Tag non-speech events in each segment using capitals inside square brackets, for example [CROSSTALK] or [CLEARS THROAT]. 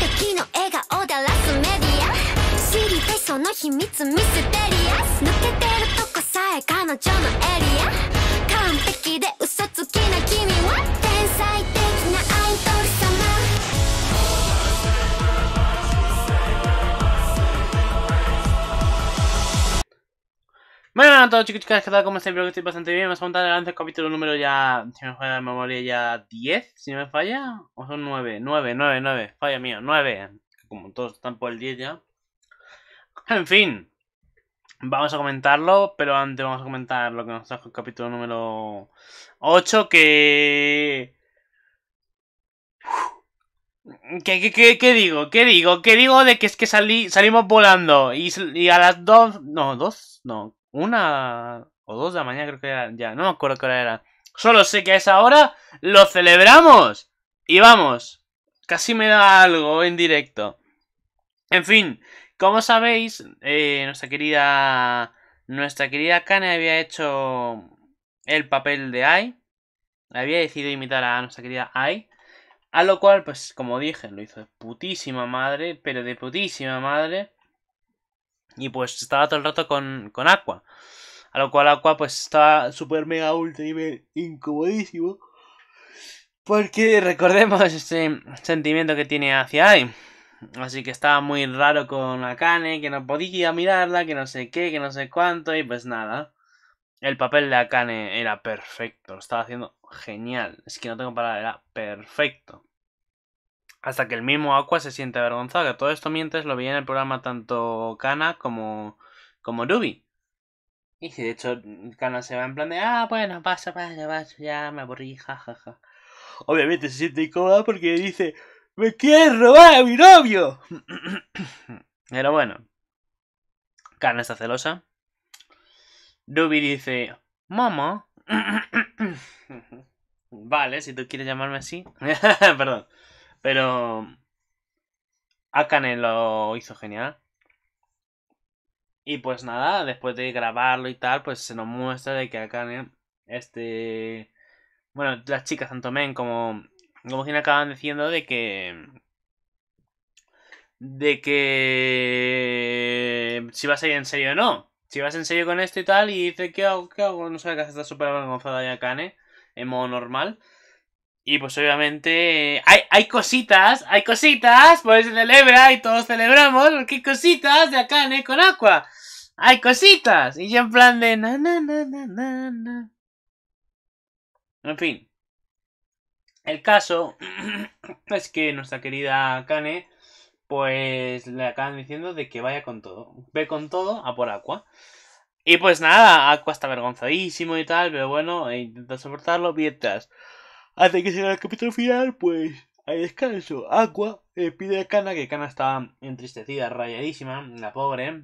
敵の笑顔だらすメディア知りたいその秘密ミステリアス抜けてるとこさえ彼女のエリア完璧で嘘つきな君は天才 Bueno, a todos chicos ¿qué tal? ¿Cómo estáis? que estéis bastante bien. Vamos a contar adelante el capítulo número ya, si me falla la memoria, ya 10, si me falla. O son 9, 9, 9, 9, falla mío, 9. Como todos están por el 10 ya. En fin, vamos a comentarlo, pero antes vamos a comentar lo que nos trajo el capítulo número 8, que... ¿Qué, qué, digo? ¿Qué digo? ¿Qué digo de que es que salí, salimos volando? Y, y a las 2... No, 2, no, una o dos de la mañana, creo que era, ya, no me acuerdo qué era. Solo sé que a esa hora lo celebramos. Y vamos, casi me da algo en directo. En fin, como sabéis, eh, nuestra querida. Nuestra querida Kane había hecho el papel de Ai. Había decidido imitar a nuestra querida Ai. A lo cual, pues como dije, lo hizo de putísima madre, pero de putísima madre. Y pues estaba todo el rato con, con Aqua. A lo cual Aqua pues estaba super mega ultra nivel incomodísimo. Porque recordemos ese sentimiento que tiene hacia Ai. Así que estaba muy raro con Akane, que no podía mirarla, que no sé qué, que no sé cuánto, y pues nada. El papel de Akane era perfecto, lo estaba haciendo genial. Es que no tengo palabra, era perfecto hasta que el mismo Aqua se siente avergonzado. Que todo esto mientes lo veía en el programa tanto Kana como, como Ruby. Y si de hecho Kana se va en plan de, ah, bueno, pasa, pasa, pasa, ya me aburrí, jajaja. Obviamente se siente incómoda porque dice, me quieres robar a mi novio. [COUGHS] Pero bueno, Kana está celosa. Dubi dice, mamá. [COUGHS] [COUGHS] vale, si tú quieres llamarme así. [LAUGHS] Perdón. Pero Akane lo hizo genial. Y pues nada, después de grabarlo y tal, pues se nos muestra de que Akane, este... Bueno, las chicas, tanto Men como, como acaban diciendo de que... De que... Si vas a ir en serio o no. Si vas en serio con esto y tal, y dice, ¿qué hago? ¿Qué hago? No sabe que está súper avergonzada de Akane, en modo normal. Y pues obviamente hay, hay cositas, hay cositas, pues se celebra y todos celebramos, porque hay cositas de Akane con agua Hay cositas. Y ya en plan de na na na na na En fin. El caso [CLEARS THROAT] es que nuestra querida Kane, pues le acaban diciendo de que vaya con todo. Ve con todo a por Aqua. Y pues nada, Aqua está avergonzadísimo y tal, pero bueno, intenta soportarlo mientras antes que llegue el capítulo final, pues hay descanso. Aqua eh, pide a Kana, que Kana está entristecida, rayadísima, la pobre,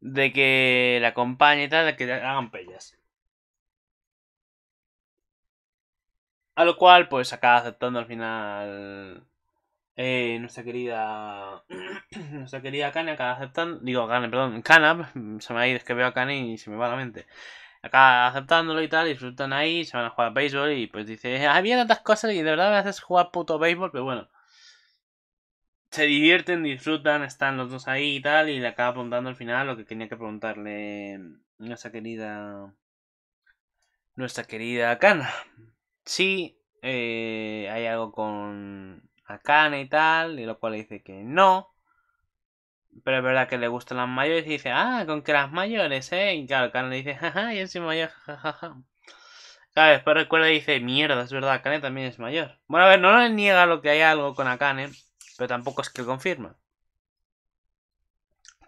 de que la acompañe y tal, de que le hagan pellas. A lo cual, pues acaba aceptando al final. Eh, nuestra querida. [CLEARS THROAT] nuestra querida Cana acaba aceptando. Digo, Kana, perdón, Kana. Se me ha ido, es que veo a Kana y se me va la mente. Acaba aceptándolo y tal, disfrutan ahí, se van a jugar a béisbol y pues dice, bien tantas cosas y de verdad me haces jugar puto béisbol, pero bueno. Se divierten, disfrutan, están los dos ahí y tal, y le acaba preguntando al final lo que tenía que preguntarle nuestra querida... Nuestra querida Akana. Sí, eh, hay algo con Akana y tal, y lo cual le dice que no. Pero es verdad que le gustan las mayores y dice, ah, con que las mayores, ¿eh? Y claro, le dice, jaja, yo soy mayor, jajaja. Claro, después recuerda y dice, mierda, es verdad, Akane también es mayor. Bueno, a ver, no le niega lo que hay algo con Akane, pero tampoco es que lo confirma.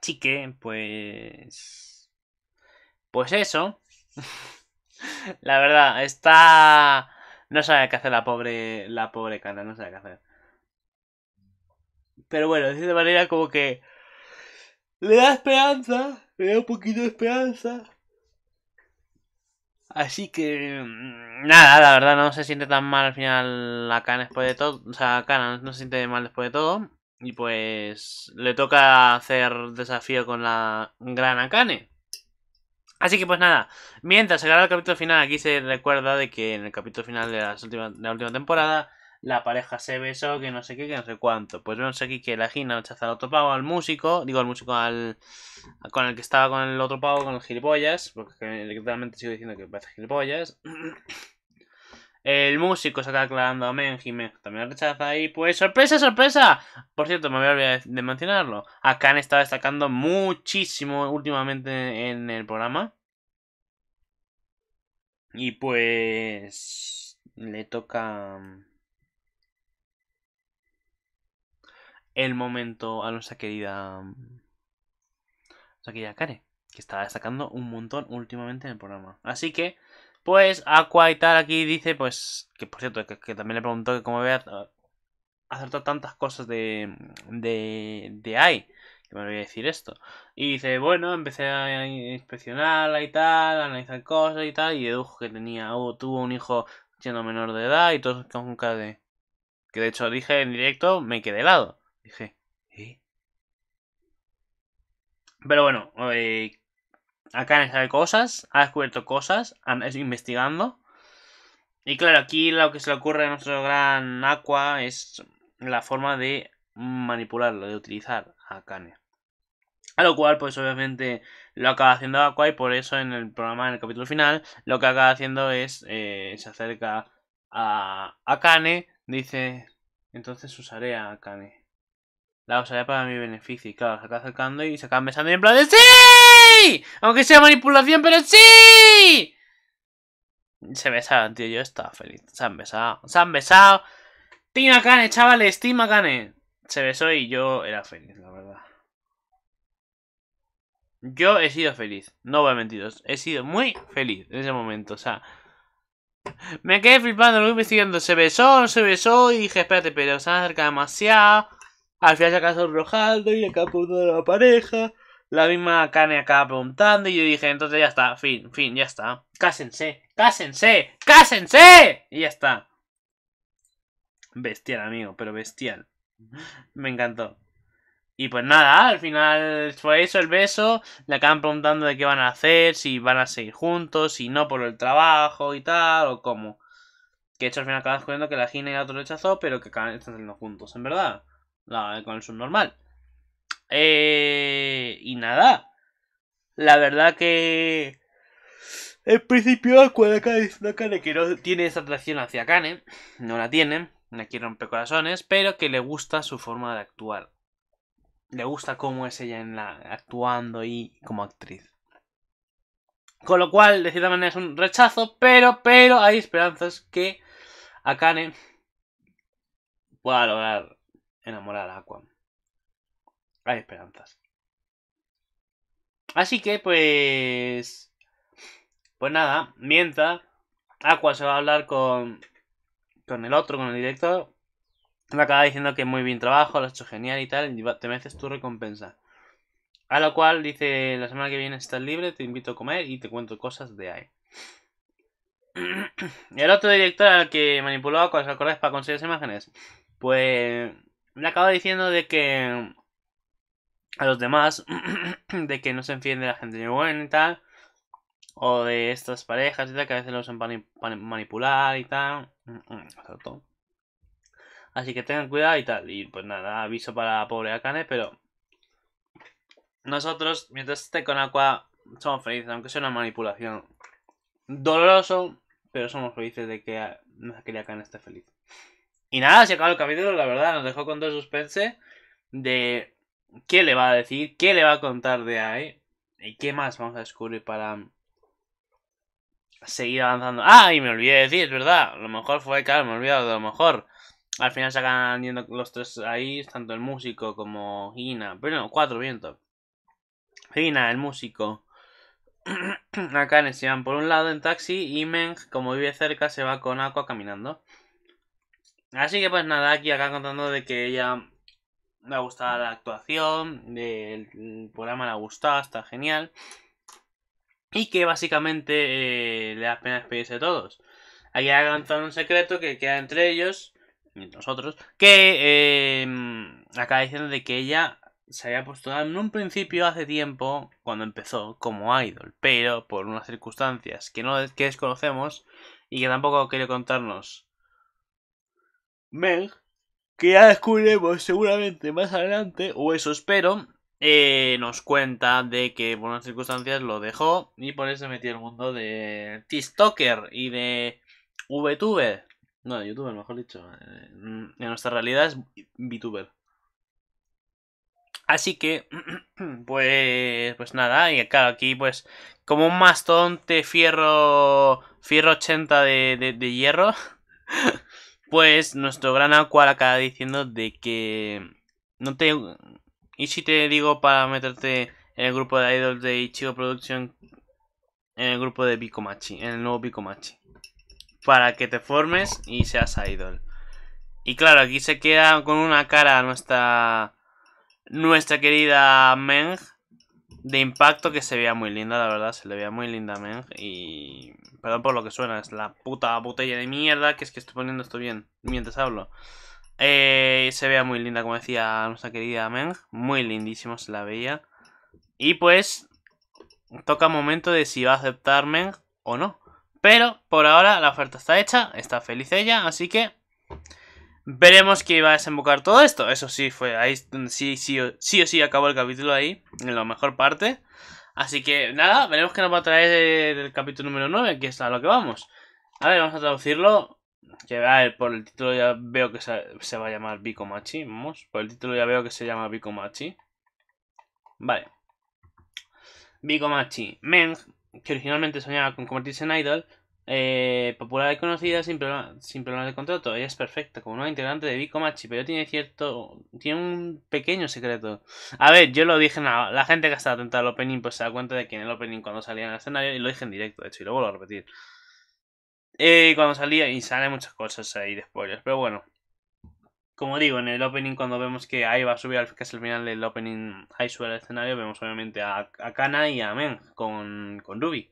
Chique, pues... Pues eso. [LAUGHS] la verdad, está... No sabe qué hacer la pobre... La pobre Kana, no sabe qué hacer. Pero bueno, de manera como que le da esperanza, le da un poquito de esperanza. Así que mm, nada, la verdad no se siente tan mal al final la Khan después de todo. O sea, Kana no se siente mal después de todo. Y pues le toca hacer desafío con la gran Akane. Así que pues nada, mientras se graba el capítulo final, aquí se recuerda de que en el capítulo final de, de la última temporada, la pareja se besó, que no sé qué, que no sé cuánto. Pues vemos aquí que la Gina rechaza al otro pavo, al músico, digo al músico al con el que estaba con el otro pavo, con el gilipollas, porque literalmente sigo diciendo que parece gilipollas. [CLEARS THROAT] El músico se está aclarando a Menji, también rechaza y pues sorpresa, sorpresa. Por cierto, me había de mencionarlo. A Khan está destacando muchísimo últimamente en el programa. Y pues le toca el momento a nuestra querida. Mm, nuestra querida Kare, que estaba destacando un montón últimamente en el programa. Así que, pues, Aqua y tal aquí dice, pues, que por cierto, que, también le preguntó que cómo había acertado tantas cosas de. Mm, de. de AI. Que me voy a decir esto. Y dice, bueno, empecé a inspeccionarla y tal, a analizar cosas y tal, y dedujo que tenía, o tuvo un hijo siendo menor de edad y todo con cara de. Que de hecho dije en directo, me quedé lado Dije, ¿eh? Pero bueno, eh, Akane sabe cosas, ha descubierto cosas, es investigando. Y claro, aquí lo que se le ocurre a nuestro gran Aqua es la forma de manipularlo, de utilizar a Akane. A lo cual, pues obviamente lo acaba haciendo Aqua y por eso en el programa, en el capítulo final, lo que acaba haciendo es, eh, se acerca a Akane, dice, entonces usaré a Akane. La usaré para mi beneficio. Y claro, se acaba acercando y se acaban besando y en plan de ¡Sí! Aunque sea manipulación, pero ¡Sí! Se besaron, tío. Yo estaba feliz. Se han besado. Se han besado. Tima Cane, chavales. Tima Cane. Se besó y yo era feliz, la verdad. Yo he sido feliz. No voy a mentiros. He sido muy feliz en ese momento. O sea, me quedé flipando, lo investigando. Se besó, no se besó. Y dije, espérate, pero se han acercado demasiado. Al final se acaba sonrojando y acaba preguntando a la pareja. La misma Kane acaba preguntando y yo dije, entonces ya está, fin, fin, ya está. Cásense, cásense, cásense. Y ya está. Bestial, amigo, pero bestial. Me encantó. Y pues nada, al final fue eso, el beso. Le acaban preguntando de qué van a hacer, si van a seguir juntos, si no por el trabajo y tal, o cómo. Que de hecho al final acaban descubriendo que la Gina y el otro rechazó, pero que acaban estando juntos, en verdad la, con el subnormal. Eh, y nada, la verdad que... En principio, Akane que no tiene esa atracción hacia Kane, no la tiene, no quiere romper corazones, pero que le gusta su forma de actuar. Le gusta cómo es ella en la, actuando y como actriz. Con lo cual, de cierta manera es un rechazo, pero, pero hay esperanzas que Akane pueda lograr enamorar a Aqua. Hay esperanzas. Así que, pues. Pues nada, mientras Aqua se va a hablar con. Con el otro, con el director. Le acaba diciendo que muy bien trabajo, lo has hecho genial y tal. Y te mereces tu recompensa. A lo cual dice: La semana que viene estás libre, te invito a comer y te cuento cosas de ahí. [CLEARS THROAT] El otro director al que manipuló Aqua, ¿os acordáis? Para conseguir esas imágenes. Pues me acaba diciendo de que a los demás [CLEARS THROAT] de que no se enfíen la gente buena y tal o de estas parejas y tal que a veces los manipular y tal mm, mm, así que tengan cuidado y tal y pues nada aviso para pobre Akane pero nosotros mientras esté con Aqua somos felices aunque sea una manipulación doloroso pero somos felices de que, de que Akane esté feliz y nada, se acabó el capítulo, la verdad, nos dejó con todo suspense de qué le va a decir, qué le va a contar de ahí y qué más vamos a descubrir para seguir avanzando. Ah, y me olvidé de decir, es verdad, a lo mejor fue, claro, me he olvidado de lo mejor. Al final se acaban los tres ahí, tanto el músico como Gina, pero no, cuatro vientos. Gina, el músico. [CLEARS THROAT] Akane se van por un lado en taxi y Meng, como vive cerca, se va con Aqua caminando. Así que pues nada, aquí acá contando de que ella le ha gustado la actuación, el programa le ha gustado, está genial. Y que básicamente eh, le da pena despedirse de todos. Aquí ha contado un secreto que queda entre ellos, y nosotros, que em, acaba diciendo de que ella se había postulado en un principio hace tiempo, cuando empezó, como idol, pero por unas circunstancias que no que desconocemos y que tampoco quiere contarnos Meg, que ya descubriremos seguramente más adelante, o eso espero, eh, nos cuenta de que por unas circunstancias lo dejó y por eso se metió el mundo de TikToker y de VTuber. No, de YouTuber, mejor dicho. Eh, en nuestra realidad es VTuber. Así que, [CLEARS THROAT] pues, pues nada, y acá aquí pues como un mastón fierro, fierro 80 de, de, de hierro. [LAUGHS] Pues nuestro gran Aqual acaba diciendo de que no te y si te digo para meterte en el grupo de idols de Ichigo Production en el grupo de Bikomachi, en el nuevo Bikomachi, para que te formes y seas idol. Y claro, aquí se queda con una cara nuestra nuestra querida Meng de impacto que se veía muy linda, la verdad, se le veía muy linda Meng y Perdón por lo que suena, es la puta botella de mierda que es que estoy poniendo esto bien mientras hablo. Eh, se vea muy linda, como decía nuestra querida Meng. Muy lindísimo se la veía. Y pues, toca momento de si va a aceptar Meng o no. Pero por ahora la oferta está hecha, está feliz ella, así que veremos qué va a desembocar todo esto. Eso sí, fue sí, sí, sí o sí acabó el capítulo ahí, en la mejor parte. Así que nada, veremos qué nos va a traer el capítulo número 9, que es a lo que vamos. A ver, vamos a traducirlo. Que a ver, por el título ya veo que se, va a llamar Vico Machi. Vamos, por el título ya veo que se llama Vico Vale. Vico Machi, Meng, que originalmente soñaba con convertirse en idol, eh, popular y conocida sin, problemas de contrato. Ella es perfecta, como una integrante de Vico Machi, pero tiene cierto. Tiene un pequeño secreto. A ver, yo lo dije en La gente que está atenta al opening, pues se da cuenta de que en el opening cuando salía en el escenario, y lo dije en directo, de hecho, y lo vuelvo a repetir. Eh, cuando salía, y sale muchas cosas ahí de spoilers, pero bueno. Como digo, en el opening, cuando vemos que ahí va a subir, que es el final del opening, ahí sube al escenario, vemos obviamente a, Kana y a Men con, con Ruby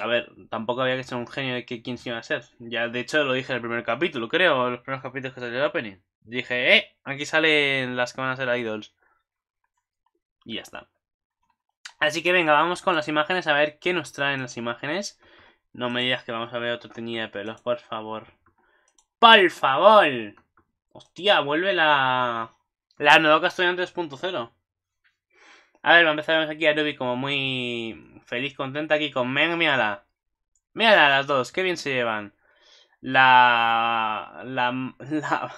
a ver, tampoco había que ser un genio de que quién se iba a ser. Ya, de hecho, lo dije en el primer capítulo, creo, en los primeros capítulos que salió el opening. Dije, eh, aquí salen las que van a ser idols. Y ya está. Así que venga, vamos con las imágenes a ver qué nos traen las imágenes. No me digas que vamos a ver otro tenía de pelos, por favor. ¡Por favor! Hostia, vuelve la... La Nodoka Estudiante 2.0. A ver, vamos a empezar aquí a Ruby como muy feliz, contenta aquí con Meng. Mírala. Mírala las dos, qué bien se llevan. La. La. La.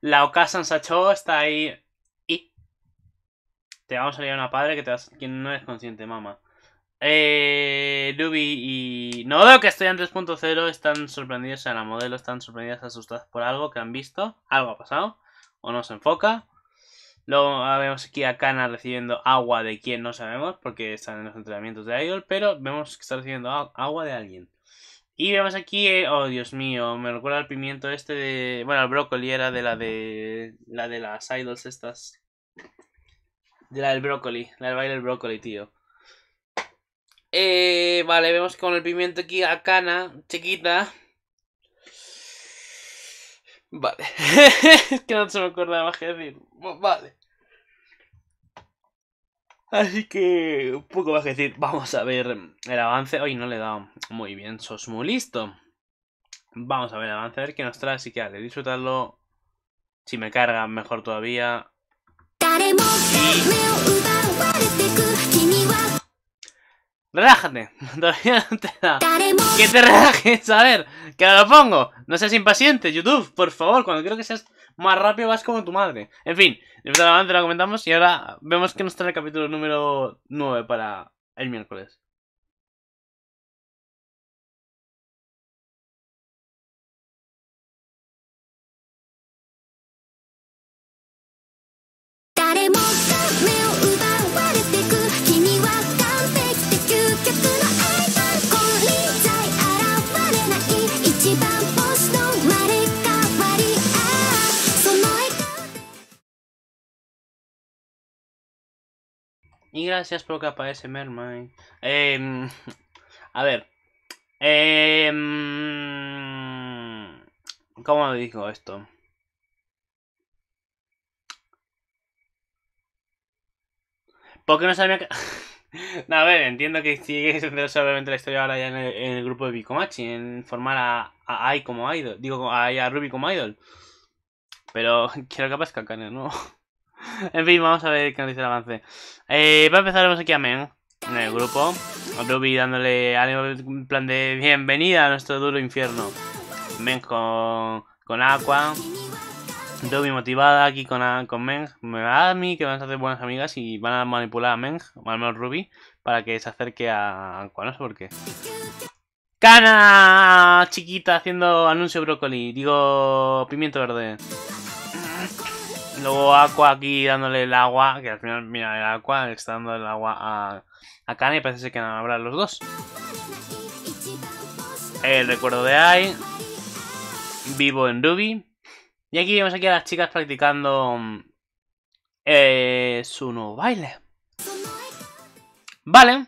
La Okasan Sacho está ahí. Y. Te vamos a liar una padre que te Quien no es consciente, mamá. Eh. Ruby y. No veo que estoy en 3.0. Están sorprendidos. O sea, la modelo están sorprendidas, asustadas por algo que han visto. Algo ha pasado. O no se enfoca. Luego vemos aquí a Kana recibiendo agua de quien no sabemos, porque están en los entrenamientos de Idol, pero vemos que está recibiendo agua de alguien. Y vemos aquí, eh, oh Dios mío, me recuerda al pimiento este de... Bueno, el brócoli era de la de... La de las Idols estas. De la del brócoli, la del baile del brócoli, tío. Eh, vale, vemos con el pimiento aquí a Kana, chiquita, Vale. es [LAUGHS] que no se me acuerda más que decir. Vale. Así que Un poco más que decir. Vamos a ver el avance. Hoy no le he dado muy bien. Sos muy listo. Vamos a ver el avance, a ver qué nos trae. Así que vale disfrutarlo. Si me cargan, mejor todavía. Relájate, [LAUGHS] todavía no te da. Que te relajes, a ver, que lo pongo. No seas impaciente, YouTube, por favor, cuando quiero que seas más rápido vas como tu madre. En fin, de la lo comentamos y ahora vemos que nos trae el capítulo número 9 para el miércoles. Y gracias por lo que aparece Mermaid. Em, a ver. Eh, ¿Cómo digo esto? porque no sabía que.? [LAUGHS] a ver, entiendo que sigues solamente la historia ahora ya en el, grupo de Bicomachi, en formar a, a Ai como idol. Digo, a, a Ruby como idol. Pero [LAUGHS] quiero que aparezca Kane, ¿no? en fin, vamos a ver qué nos dice el avance. Eh, va a empezar, vemos aquí a Meng en el grupo. Ruby dándole ánimo, en plan de bienvenida a nuestro duro infierno. Meng con, Aqua. Ruby motivada aquí con, con Meng. Me va a mí que van a hacer buenas amigas y van a manipular a Meng, o al menos Ruby, para que se acerque a Aqua. No sé por qué. ¡Cana! Chiquita haciendo anuncio brócoli. Digo, pimiento verde. Luego Aqua aquí dándole el agua, que al final, mira, el Aqua está dando el agua a, a y parece que van a hablar los dos. El recuerdo de Ai, vivo en Ruby. Y aquí vemos aquí a las chicas practicando eh, su nuevo baile. Vale.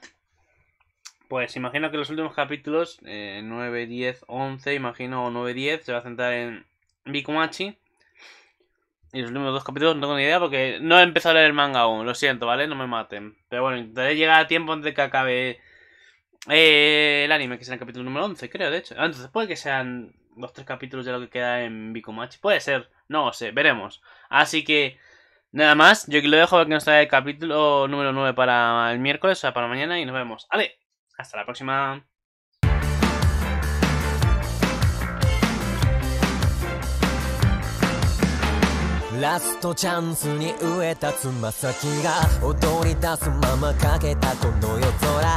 Pues imagino que los últimos capítulos, 9, 10, 11, imagino, o 9, 10, se va a centrar en Bikumachi. Y los últimos dos capítulos no tengo ni idea porque no he empezado a leer el manga aún. Lo siento, ¿vale? No me maten. Pero bueno, intentaré llegar a tiempo antes de que acabe eh, el anime, que será el capítulo número 11, creo, de hecho. Ah, entonces puede que sean los tres capítulos de lo que queda en Bikumachi. Puede ser, no lo sé, veremos. Así que, nada más. Yo aquí lo dejo porque nos trae el capítulo número 9 para el miércoles, o sea, para mañana. Y nos vemos. ¡Ale! Hasta la próxima. ラストチャンスに飢えたつま先が踊り出すままかけたこの夜空